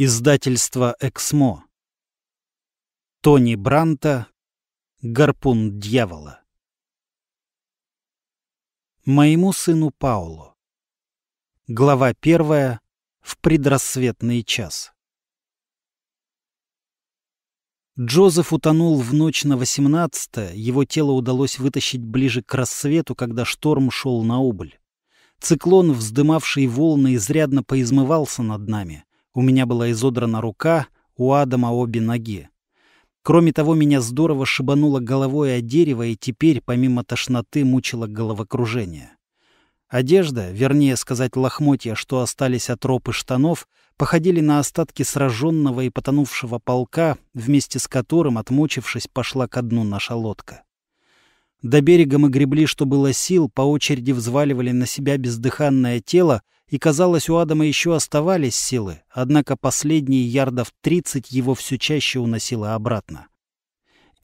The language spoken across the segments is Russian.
Издательство «Эксмо». Тони Бранта «Гарпун дьявола». Моему сыну Паулу. Глава первая. В предрассветный час. Джозеф утонул в ночь на 18 его тело удалось вытащить ближе к рассвету, когда шторм шел на убыль. Циклон, вздымавший волны, изрядно поизмывался над нами — у меня была изодрана рука, у Адама обе ноги. Кроме того, меня здорово шибануло головой о дерево, и теперь, помимо тошноты, мучило головокружение. Одежда, вернее сказать, лохмотья, что остались от ропы штанов, походили на остатки сраженного и потонувшего полка, вместе с которым, отмучившись, пошла ко дну наша лодка. До берега мы гребли, что было сил, по очереди взваливали на себя бездыханное тело, и, казалось, у Адама еще оставались силы, однако последние ярдов тридцать его все чаще уносило обратно.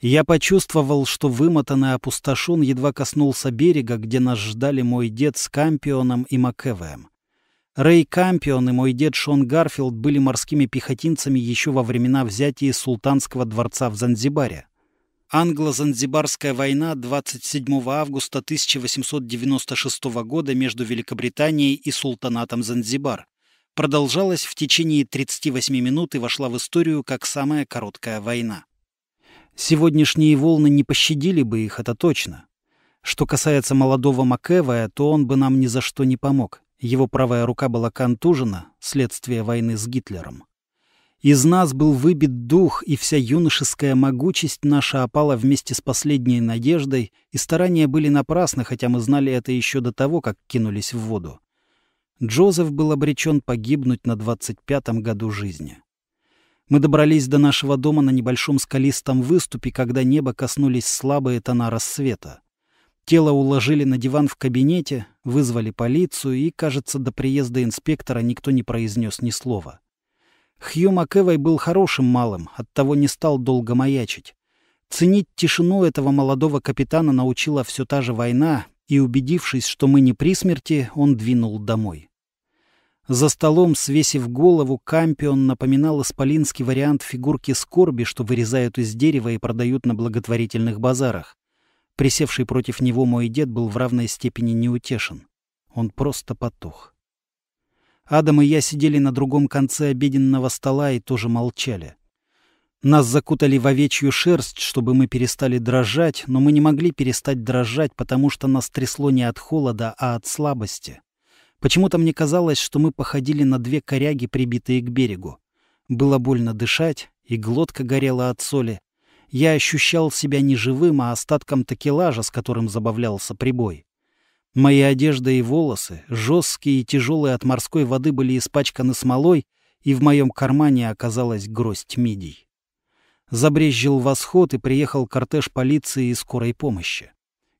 Я почувствовал, что вымотанный опустошен едва коснулся берега, где нас ждали мой дед с Кампионом и Макэвэем. Рэй Кампион и мой дед Шон Гарфилд были морскими пехотинцами еще во времена взятия султанского дворца в Занзибаре. Англо-Занзибарская война 27 августа 1896 года между Великобританией и Султанатом Занзибар продолжалась в течение 38 минут и вошла в историю как самая короткая война. Сегодняшние волны не пощадили бы их, это точно. Что касается молодого Макэвая, то он бы нам ни за что не помог. Его правая рука была контужена, следствие войны с Гитлером. Из нас был выбит дух, и вся юношеская могучесть наша опала вместе с последней надеждой, и старания были напрасны, хотя мы знали это еще до того, как кинулись в воду. Джозеф был обречен погибнуть на 25-м году жизни. Мы добрались до нашего дома на небольшом скалистом выступе, когда небо коснулись слабые тона рассвета. Тело уложили на диван в кабинете, вызвали полицию, и, кажется, до приезда инспектора никто не произнес ни слова. Хью Макэвой был хорошим малым, оттого не стал долго маячить. Ценить тишину этого молодого капитана научила все та же война, и, убедившись, что мы не при смерти, он двинул домой. За столом, свесив голову, Кампион напоминал исполинский вариант фигурки скорби, что вырезают из дерева и продают на благотворительных базарах. Присевший против него мой дед был в равной степени неутешен. Он просто потух. Адам и я сидели на другом конце обеденного стола и тоже молчали. Нас закутали в овечью шерсть, чтобы мы перестали дрожать, но мы не могли перестать дрожать, потому что нас трясло не от холода, а от слабости. Почему-то мне казалось, что мы походили на две коряги, прибитые к берегу. Было больно дышать, и глотка горела от соли. Я ощущал себя не живым, а остатком такелажа, с которым забавлялся прибой. Мои одежда и волосы, жесткие и тяжелые от морской воды, были испачканы смолой, и в моем кармане оказалась гроздь мидий. Забрезжил восход и приехал кортеж полиции и скорой помощи.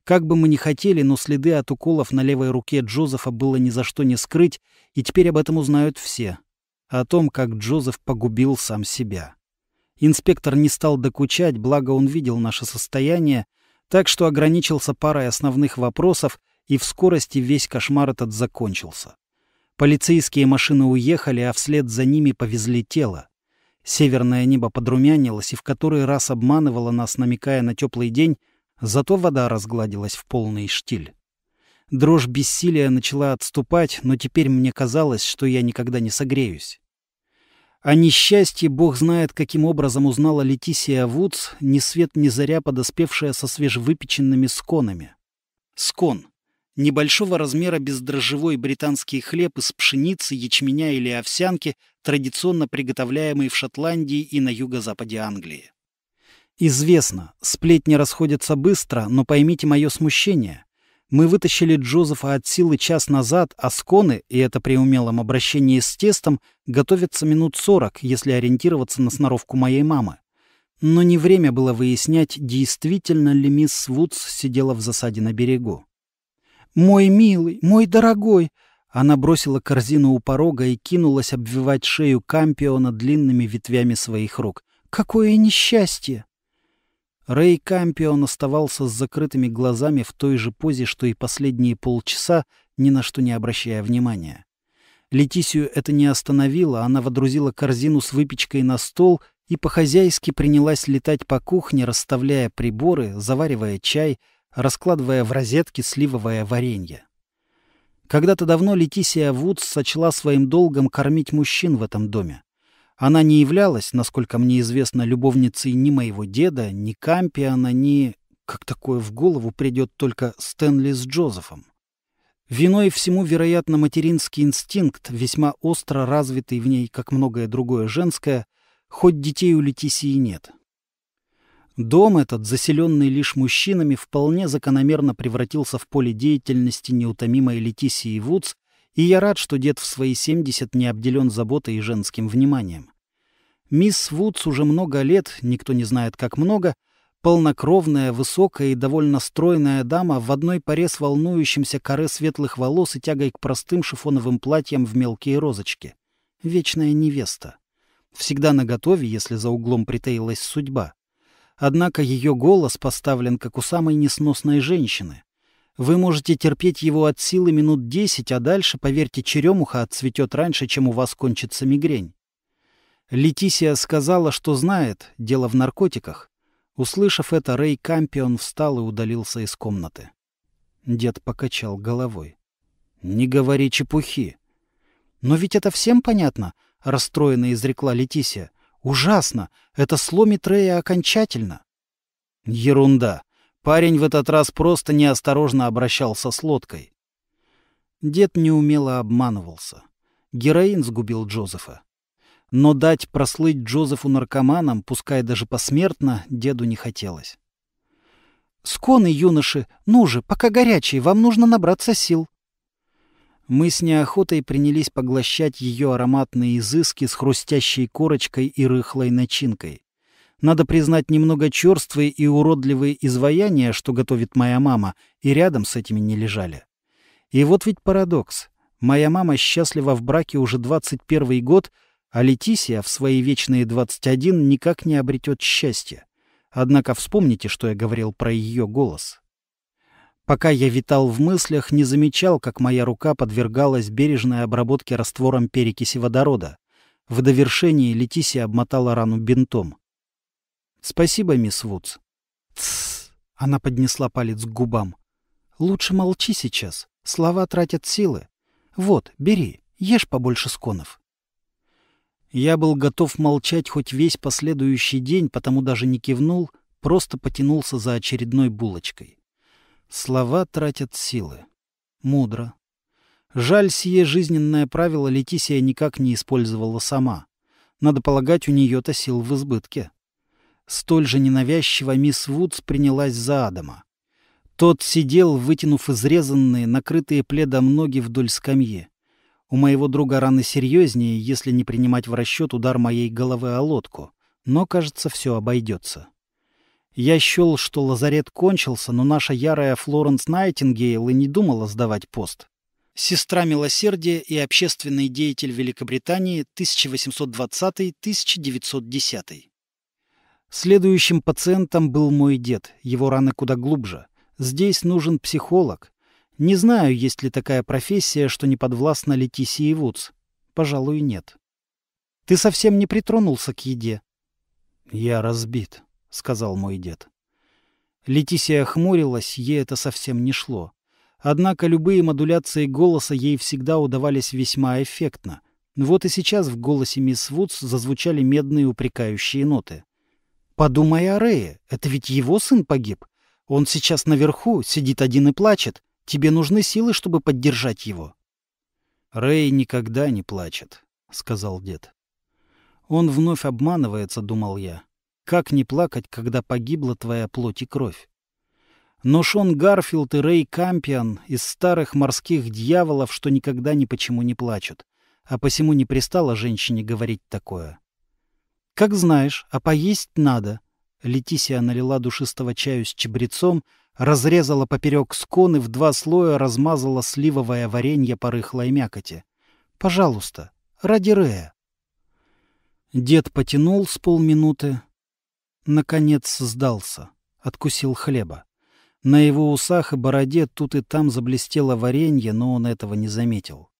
Как бы мы ни хотели, но следы от уколов на левой руке Джозефа было ни за что не скрыть, и теперь об этом узнают все. О том, как Джозеф погубил сам себя. Инспектор не стал докучать, благо он видел наше состояние, так что ограничился парой основных вопросов — и в скорости весь кошмар этот закончился. Полицейские машины уехали, а вслед за ними повезли тело. Северное небо подрумянилось и в который раз обманывало нас, намекая на теплый день, зато вода разгладилась в полный штиль. Дрожь бессилия начала отступать, но теперь мне казалось, что я никогда не согреюсь. О несчастье бог знает, каким образом узнала Летисия Вудс, ни свет ни заря подоспевшая со свежевыпеченными сконами. Скон Небольшого размера бездрожжевой британский хлеб из пшеницы, ячменя или овсянки, традиционно приготовляемый в Шотландии и на юго-западе Англии. Известно, сплетни расходятся быстро, но поймите мое смущение. Мы вытащили Джозефа от силы час назад, а сконы, и это при умелом обращении с тестом, готовятся минут сорок, если ориентироваться на сноровку моей мамы. Но не время было выяснять, действительно ли мисс Вудс сидела в засаде на берегу. «Мой милый, мой дорогой!» Она бросила корзину у порога и кинулась обвивать шею Кампиона длинными ветвями своих рук. «Какое несчастье!» Рэй Кампион оставался с закрытыми глазами в той же позе, что и последние полчаса, ни на что не обращая внимания. Летисию это не остановило, она водрузила корзину с выпечкой на стол и по-хозяйски принялась летать по кухне, расставляя приборы, заваривая чай — раскладывая в розетки сливовое варенье. Когда-то давно Летисия Вудс сочла своим долгом кормить мужчин в этом доме. Она не являлась, насколько мне известно, любовницей ни моего деда, ни Кампиана, ни... Как такое в голову придет только Стэнли с Джозефом. Виной всему, вероятно, материнский инстинкт, весьма остро развитый в ней, как многое другое женское, хоть детей у Летисии нет. Дом этот, заселенный лишь мужчинами, вполне закономерно превратился в поле деятельности неутомимой Летисии Вудс, и я рад, что дед в свои 70 не обделен заботой и женским вниманием. Мисс Вудс уже много лет, никто не знает как много, полнокровная, высокая и довольно стройная дама в одной паре с волнующимся коре светлых волос и тягой к простым шифоновым платьям в мелкие розочки. Вечная невеста. Всегда наготове, если за углом притаилась судьба. Однако ее голос поставлен как у самой несносной женщины. Вы можете терпеть его от силы минут десять, а дальше, поверьте, черемуха отцветет раньше, чем у вас кончится мигрень. Летисия сказала, что знает, дело в наркотиках. Услышав это, Рэй Кампион встал и удалился из комнаты. Дед покачал головой. «Не говори чепухи!» «Но ведь это всем понятно», — расстроенно изрекла Летисия. Ужасно! Это сломит Рея окончательно!» «Ерунда! Парень в этот раз просто неосторожно обращался с лодкой». Дед неумело обманывался. Героин сгубил Джозефа. Но дать прослыть Джозефу наркоманам, пускай даже посмертно, деду не хотелось. «Сконы, юноши! Ну же, пока горячие, вам нужно набраться сил!» Мы с неохотой принялись поглощать ее ароматные изыски с хрустящей корочкой и рыхлой начинкой. Надо признать немного черствые и уродливые изваяния, что готовит моя мама, и рядом с этими не лежали. И вот ведь парадокс. Моя мама счастлива в браке уже 21 год, а Летисия в свои вечные 21 никак не обретет счастья. Однако вспомните, что я говорил про ее голос. Пока я витал в мыслях, не замечал, как моя рука подвергалась бережной обработке раствором перекиси водорода. В довершении Летисия обмотала рану бинтом. «Спасибо, мисс Вудс». «Тссс!» — она поднесла палец к губам. «Лучше молчи сейчас. Слова тратят силы. Вот, бери, ешь побольше сконов». Я был готов молчать хоть весь последующий день, потому даже не кивнул, просто потянулся за очередной булочкой. Слова тратят силы. Мудро. Жаль, сие жизненное правило Летисия никак не использовала сама. Надо полагать, у нее-то сил в избытке. Столь же ненавязчиво мисс Вудс принялась за Адама. Тот сидел, вытянув изрезанные, накрытые пледом ноги вдоль скамьи. У моего друга раны серьезнее, если не принимать в расчет удар моей головы о лодку. Но, кажется, все обойдется. Я счел, что лазарет кончился, но наша ярая Флоренс Найтингейл и не думала сдавать пост. Сестра милосердия и общественный деятель Великобритании 1820-1910. Следующим пациентом был мой дед, его раны куда глубже. Здесь нужен психолог. Не знаю, есть ли такая профессия, что не подвластна Летисии Вудс. Пожалуй, нет. Ты совсем не притронулся к еде. Я разбит сказал мой дед. Летисия хмурилась, ей это совсем не шло. Однако любые модуляции голоса ей всегда удавались весьма эффектно. Вот и сейчас в голосе мисс Вудс зазвучали медные упрекающие ноты. «Подумай о Рее, это ведь его сын погиб. Он сейчас наверху, сидит один и плачет. Тебе нужны силы, чтобы поддержать его». «Рэй никогда не плачет», — сказал дед. «Он вновь обманывается», — думал я. Как не плакать, когда погибла твоя плоть и кровь? Но Шон Гарфилд и Рэй Кампиан из старых морских дьяволов, что никогда ни почему не плачут, а посему не пристало женщине говорить такое. «Как знаешь, а поесть надо». Летисия налила душистого чаю с чебрецом, разрезала поперек скон и в два слоя размазала сливовое варенье по рыхлой мякоти. «Пожалуйста, ради Рея». Дед потянул с полминуты, наконец сдался, откусил хлеба. На его усах и бороде тут и там заблестело варенье, но он этого не заметил.